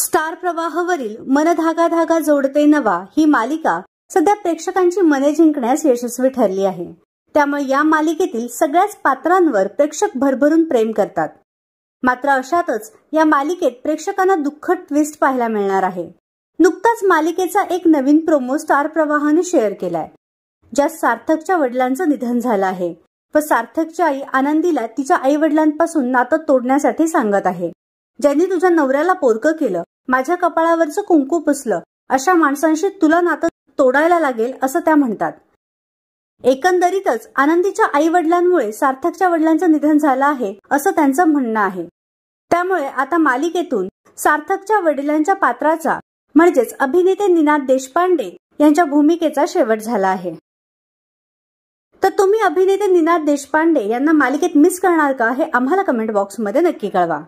star प्रवाहावरील मन धागा धागा जोडते नवा ही मालिका सध्या प्रेक्षकांची मने जिंकण्यास यशस्वी ठरली आहे त्यामुळे या मालिकेतील सगळ्याच पात्रांवर प्रेक्षक भरभरून प्रेम करतात मात्र अशातच या मालिकेत प्रेक्षकांना दुःखद ट्विस्ट पाहायला मिळणार आहे नुकताच मालिकेचा एक नवीन प्रोमो स्टार प्रवाहाने शेअर केलाय ज्यात सार्थकच्या वडिलांचं निधन झालं आहे व सार्थकची आई आनंदीला तिच्या आई वडिलांपासून नातं तोडण्यासाठी सांगत आहे ज्यांनी तुझ्या नवऱ्याला पोरकं केलं माझ्या कपाळावरचं कुंकू पुसलं अशा माणसांशी तुला नातं तोडायला लागेल असं त्या म्हणतात एकंदरीतच आनंदीच्या आई वडिलांमुळे सार्थकच्या वडिलांचं निधन झालं आहे असं त्यांचं म्हणणं आहे त्यामुळे आता मालिकेतून सार्थकच्या वडिलांच्या पात्राचा म्हणजेच अभिनेते निनाद देशपांडे यांच्या भूमिकेचा शेवट झाला आहे तर तुम्ही अभिनेते निनाद देशपांडे यांना मालिकेत मिस करणार का हे आम्हाला कमेंट बॉक्समध्ये नक्की कळवा